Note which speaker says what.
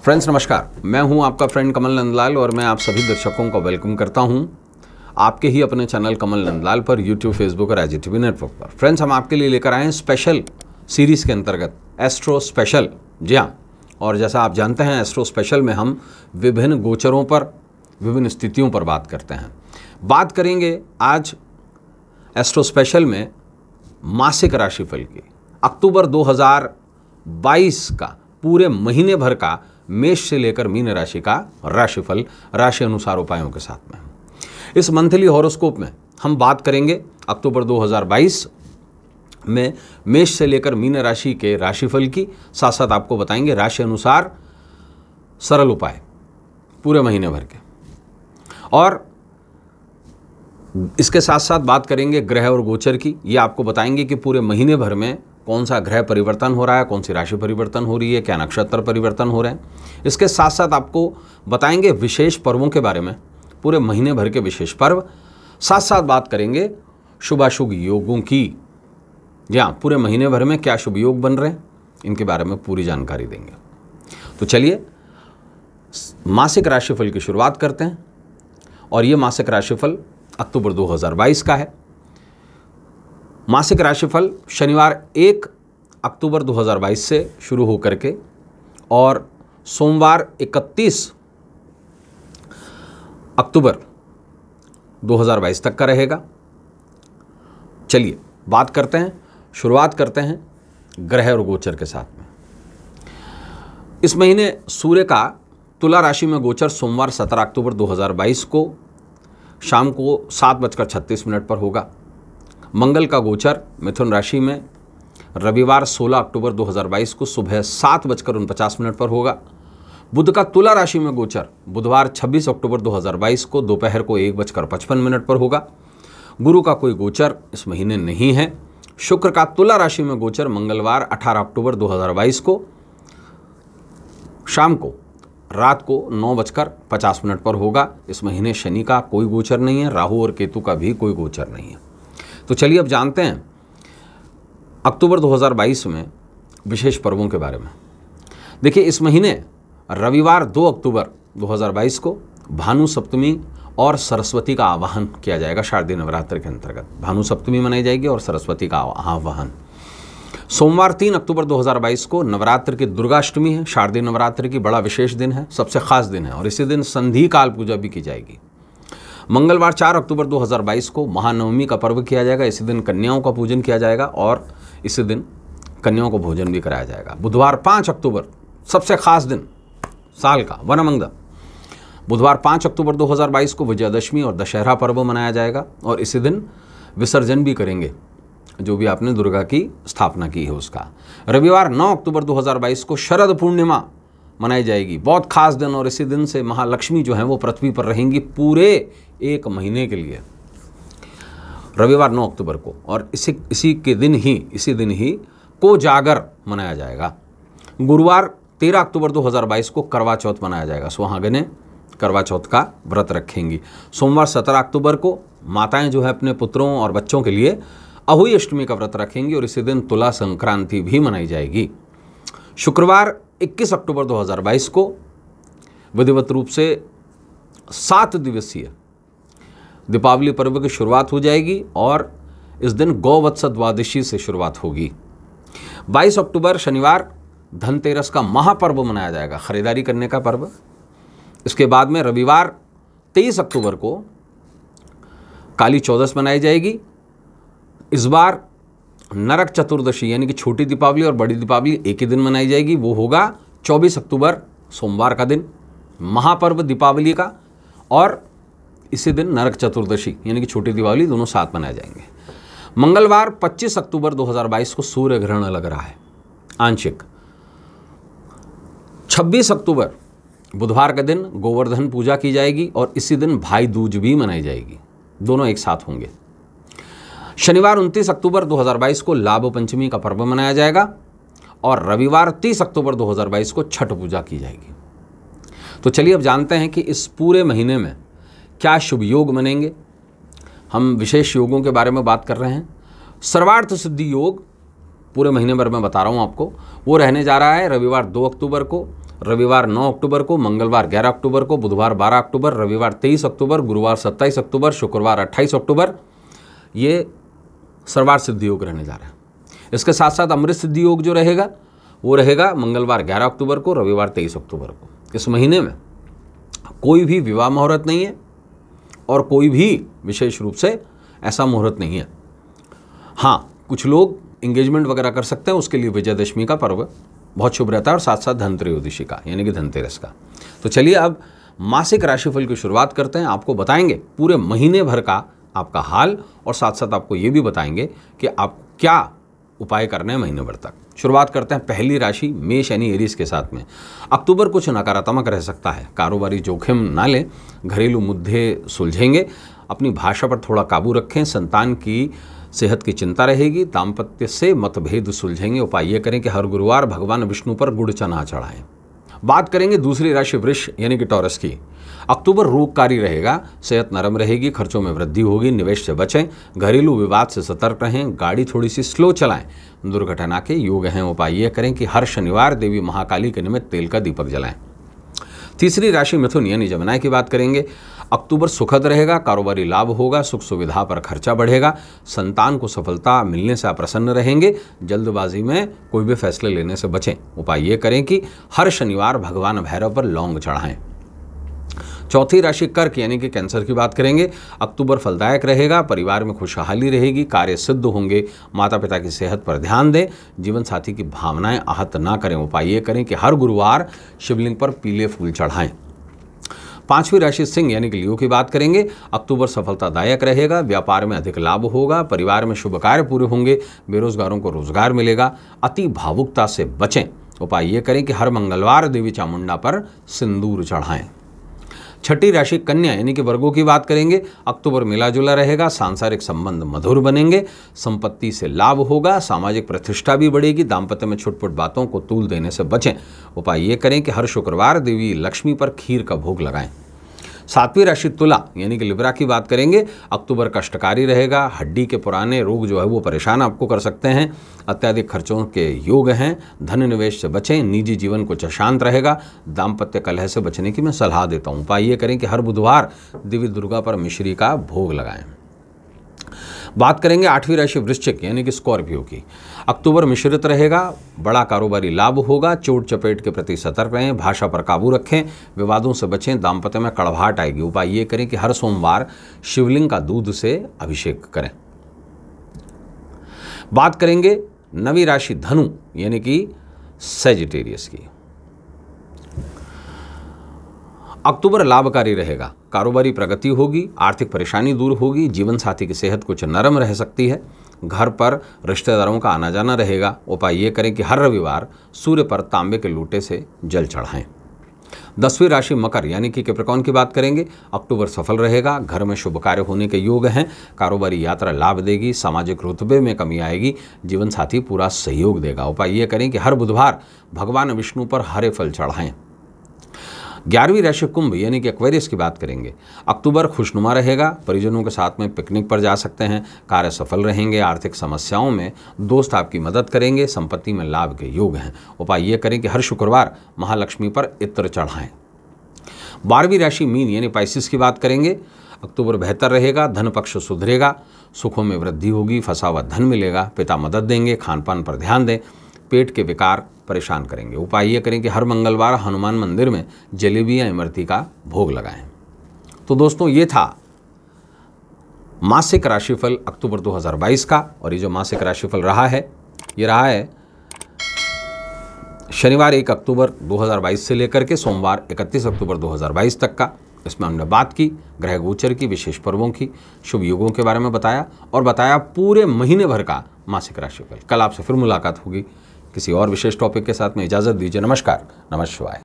Speaker 1: friends नमस्कार मैं हूं आपका फ्रेंड कमल नंदलाल और मैं आप सभी दर्शकों का वेलकम करता हूं आपके ही अपने चैनल कमल नंदलाल पर यूट्यूब फेसबुक और एजी नेटवर्क पर फ्रेंड्स हम आपके लिए लेकर आए हैं स्पेशल सीरीज़ के अंतर्गत एस्ट्रो स्पेशल जी हाँ और जैसा आप जानते हैं एस्ट्रो स्पेशल में हम विभिन्न गोचरों पर विभिन्न स्थितियों पर बात करते हैं बात करेंगे आज एस्ट्रो स्पेशल में मासिक राशिफल की अक्टूबर 2022 का पूरे महीने भर का मेष से लेकर मीन राशि का राशिफल राशि अनुसार उपायों के साथ में इस मंथली हॉरोस्कोप में हम बात करेंगे अक्टूबर 2022 में मेष से लेकर मीन राशि के राशिफल की साथ साथ आपको बताएंगे राशि अनुसार सरल उपाय पूरे महीने भर के और इसके साथ साथ बात करेंगे ग्रह और गोचर की ये आपको बताएंगे कि पूरे महीने भर में कौन सा ग्रह परिवर्तन हो रहा है कौन सी राशि परिवर्तन हो रही है क्या नक्षत्र परिवर्तन हो रहे हैं इसके साथ साथ आपको बताएंगे विशेष पर्वों के बारे में पूरे महीने भर के विशेष पर्व साथ साथ बात करेंगे शुभाशुभ योगों की जी हाँ पूरे महीने भर में क्या शुभ योग बन रहे हैं इनके बारे में पूरी जानकारी देंगे तो चलिए मासिक राशिफल की शुरुआत करते हैं और ये मासिक राशिफल अक्टूबर 2022 का है मासिक राशिफल शनिवार एक अक्टूबर 2022 से शुरू होकर के और सोमवार 31 अक्टूबर 2022 तक का रहेगा चलिए बात करते हैं शुरुआत करते हैं ग्रह और गोचर के साथ में इस महीने सूर्य का तुला राशि में गोचर सोमवार 17 अक्टूबर 2022 को शाम को सात बजकर छत्तीस मिनट पर होगा मंगल का गोचर मिथुन राशि में रविवार 16 अक्टूबर 2022 को सुबह सात बजकर उनपचास मिनट पर होगा बुध का तुला राशि में गोचर बुधवार 26 अक्टूबर 2022 को दोपहर को एक बजकर पचपन मिनट पर होगा गुरु का कोई गोचर इस महीने नहीं है शुक्र का तुला राशि में गोचर मंगलवार 18 अक्टूबर 2022 को शाम को रात को नौ बजकर पचास मिनट पर होगा इस महीने शनि का कोई गोचर नहीं है राहु और केतु का भी कोई गोचर नहीं है तो चलिए अब जानते हैं अक्टूबर 2022 में विशेष पर्वों के बारे में देखिए इस महीने रविवार 2 अक्टूबर 2022 को भानु सप्तमी और सरस्वती का आवाहन किया जाएगा शारदीय नवरात्र के अंतर्गत भानु सप्तमी मनाई जाएगी और सरस्वती का आवाहन सोमवार तीन अक्टूबर 2022 को नवरात्र की दुर्गाष्टमी है शारदीय नवरात्र की बड़ा विशेष दिन है सबसे खास दिन है और इसी दिन संधि काल पूजा भी की जाएगी मंगलवार 4 अक्टूबर 2022 को महानवमी का पर्व किया जाएगा इसी दिन कन्याओं का पूजन किया जाएगा और इसी दिन कन्याओं को भोजन भी कराया जाएगा बुधवार पाँच अक्टूबर सबसे खास दिन साल का वनमंगदा बुधवार पाँच अक्टूबर 2022 को विजयादशमी और दशहरा पर्व मनाया जाएगा और इसी दिन विसर्जन भी करेंगे जो भी आपने दुर्गा की स्थापना की है उसका रविवार 9 अक्टूबर 2022 को शरद पूर्णिमा मनाई जाएगी बहुत खास दिन और इसी दिन से महालक्ष्मी जो है वो पृथ्वी पर रहेंगी पूरे एक महीने के लिए रविवार 9 अक्टूबर को और इसी इसी के दिन ही इसी दिन ही को जागर मनाया जाएगा गुरुवार 13 अक्टूबर 2022 को करवा चौथ मनाया जाएगा सुहागने करवा चौथ का व्रत रखेंगी सोमवार 17 अक्टूबर को माताएं जो है अपने पुत्रों और बच्चों के लिए अहुई अष्टमी का व्रत रखेंगी और इसी दिन तुला संक्रांति भी मनाई जाएगी शुक्रवार 21 अक्टूबर 2022 को विधिवत रूप से सात दिवसीय दीपावली पर्व की शुरुआत हो जाएगी और इस दिन गौवत्स द्वादशी से शुरुआत होगी 22 अक्टूबर शनिवार धनतेरस का महापर्व मनाया जाएगा खरीदारी करने का पर्व इसके बाद में रविवार 23 अक्टूबर को काली चौदस मनाई जाएगी इस बार नरक चतुर्दशी यानी कि छोटी दीपावली और बड़ी दीपावली एक ही दिन मनाई जाएगी वो होगा चौबीस अक्टूबर सोमवार का दिन महापर्व दीपावली का और इसी दिन नरक चतुर्दशी यानी कि छोटी दीपावली दोनों साथ मनाए जाएंगे मंगलवार 25 अक्टूबर 2022 को सूर्य ग्रहण लग रहा है आंशिक 26 अक्टूबर बुधवार के दिन गोवर्धन पूजा की जाएगी और इसी दिन भाई दूज भी मनाई जाएगी दोनों एक साथ होंगे शनिवार 29 अक्टूबर 2022 को लाभ पंचमी का पर्व मनाया जाएगा और रविवार 30 अक्टूबर 2022 को छठ पूजा की जाएगी तो चलिए अब जानते हैं कि इस पूरे महीने में क्या शुभ योग बनेंगे हम विशेष योगों के बारे में बात कर रहे हैं सर्वार्थ सिद्धि योग पूरे महीने भर में बता रहा हूँ आपको वो रहने जा रहा है रविवार दो अक्टूबर को रविवार 9 अक्टूबर को मंगलवार 11 अक्टूबर को बुधवार 12 अक्टूबर रविवार 23 अक्टूबर गुरुवार 27 अक्टूबर शुक्रवार 28 अक्टूबर ये सर्वार सिद्धि योग रहने जा रहा है इसके साथ साथ अमृत सिद्धि योग जो रहेगा वो रहेगा मंगलवार 11 अक्टूबर को रविवार 23 अक्टूबर को इस महीने में कोई भी विवाह मुहूर्त नहीं है और कोई भी विशेष रूप से ऐसा मुहूर्त नहीं है हाँ कुछ लोग इंगेजमेंट वगैरह कर सकते हैं उसके लिए विजयदशमी का पर्व बहुत शुभ रहता है और साथ साथ धनत्रयोदशी का यानी कि धनतेरस का तो चलिए अब मासिक राशिफल की शुरुआत करते हैं आपको बताएंगे पूरे महीने भर का आपका हाल और साथ साथ आपको ये भी बताएंगे कि आप क्या उपाय करने हैं महीने भर तक शुरुआत करते हैं पहली राशि मेष यानी एरीज के साथ में अक्टूबर कुछ नकारात्मक रह सकता है कारोबारी जोखिम ना लें घरेलू मुद्दे सुलझेंगे अपनी भाषा पर थोड़ा काबू रखें संतान की सेहत की चिंता रहेगी दाम्पत्य से मतभेद सुलझेंगे उपाय ये करें कि हर गुरुवार भगवान विष्णु पर गुड़ चना चढ़ाएं बात करेंगे दूसरी राशि वृक्ष यानी कि टॉरस की अक्टूबर रोगकारी रहेगा सेहत नरम रहेगी खर्चों में वृद्धि होगी निवेश से बचें घरेलू विवाद से सतर्क रहें गाड़ी थोड़ी सी स्लो चलाएं दुर्घटना के योग हैं उपाय ये करें कि हर शनिवार देवी महाकाली के निमित्त तेल का दीपक जलाएं तीसरी राशि मिथुन यानी जमुनाए की बात करेंगे अक्टूबर सुखद रहेगा कारोबारी लाभ होगा सुख सुविधा पर खर्चा बढ़ेगा संतान को सफलता मिलने से आप प्रसन्न रहेंगे जल्दबाजी में कोई भी फैसले लेने से बचें उपाय ये करें कि हर शनिवार भगवान भैरव पर लौंग चढ़ाएं चौथी राशि कर्क यानी कि कैंसर की बात करेंगे अक्टूबर फलदायक रहेगा परिवार में खुशहाली रहेगी कार्य सिद्ध होंगे माता पिता की सेहत पर ध्यान दें जीवन साथी की भावनाएं आहत ना करें उपाय ये करें कि हर गुरुवार शिवलिंग पर पीले फूल चढ़ाएं पांचवी राशि सिंह यानी कि लियो की बात करेंगे अक्टूबर सफलतादायक रहेगा व्यापार में अधिक लाभ होगा परिवार में शुभ कार्य पूरे होंगे बेरोजगारों को रोजगार मिलेगा अति भावुकता से बचें उपाय ये करें कि हर मंगलवार देवी चामुंडा पर सिंदूर चढ़ाएं छठी राशि कन्या यानी कि वर्गों की बात करेंगे अक्टूबर मिला जुला रहेगा सांसारिक संबंध मधुर बनेंगे संपत्ति से लाभ होगा सामाजिक प्रतिष्ठा भी बढ़ेगी दाम्पत्य में छुटपुट बातों को तूल देने से बचें उपाय ये करें कि हर शुक्रवार देवी लक्ष्मी पर खीर का भोग लगाएं सातवीं राशि तुला यानी कि लिब्रा की बात करेंगे अक्टूबर कष्टकारी रहेगा हड्डी के पुराने रोग जो है वो परेशान आपको कर सकते हैं अत्यधिक खर्चों के योग हैं धन निवेश से बचें निजी जीवन कुछ अशांत रहेगा दाम्पत्य कलह से बचने की मैं सलाह देता हूँ उपाय ये करें कि हर बुधवार देवी दुर्गा पर मिश्री का भोग लगाएं बात करेंगे आठवीं राशि वृश्चिक यानी कि स्कॉर्पियो की अक्टूबर मिश्रित रहेगा बड़ा कारोबारी लाभ होगा चोट चपेट के प्रति सतर्क रहें भाषा पर काबू रखें विवादों से बचें दाम्पत्य में कड़वाहट आएगी उपाय ये करें कि हर सोमवार शिवलिंग का दूध से अभिषेक करें बात करेंगे नवी राशि धनु यानी कि सेजिटेरियस की अक्टूबर लाभकारी रहेगा कारोबारी प्रगति होगी आर्थिक परेशानी दूर होगी जीवन साथी की सेहत कुछ नरम रह सकती है घर पर रिश्तेदारों का आना जाना रहेगा उपाय ये करें कि हर रविवार सूर्य पर तांबे के लूटे से जल चढ़ाएं दसवीं राशि मकर यानी कि कैप्रिकॉन की बात करेंगे अक्टूबर सफल रहेगा घर में शुभ कार्य होने के योग हैं कारोबारी यात्रा लाभ देगी सामाजिक रुतबे में कमी आएगी जीवन साथी पूरा सहयोग देगा उपाय ये करें कि हर बुधवार भगवान विष्णु पर हरे फल चढ़ाएं ग्यारहवीं राशि कुंभ यानी कि एक्वेरियस की बात करेंगे अक्टूबर खुशनुमा रहेगा परिजनों के साथ में पिकनिक पर जा सकते हैं कार्य सफल रहेंगे आर्थिक समस्याओं में दोस्त आपकी मदद करेंगे संपत्ति में लाभ के योग हैं उपाय ये करें कि हर शुक्रवार महालक्ष्मी पर इत्र चढ़ाएं बारहवीं राशि मीन यानी पाइसिस की बात करेंगे अक्टूबर बेहतर रहेगा धन पक्ष सुधरेगा सुखों में वृद्धि होगी फंसा हुआ धन मिलेगा पिता मदद देंगे खान पान पर ध्यान दें पेट के विकार परेशान करेंगे उपाय ये करें कि हर मंगलवार हनुमान मंदिर में जलेबी या इमरती का भोग लगाएं तो दोस्तों ये था मासिक राशिफल अक्टूबर 2022 का और ये जो मासिक राशिफल रहा है ये रहा है शनिवार एक अक्टूबर 2022 से लेकर के सोमवार 31 अक्टूबर 2022 तक का इसमें हमने बात की ग्रह गोचर की विशेष पर्वों की शुभ युगों के बारे में बताया और बताया पूरे महीने भर का मासिक राशिफल कल आपसे फिर मुलाकात होगी किसी और विशेष टॉपिक के साथ में इजाज़त दीजिए नमस्कार नमस्वाय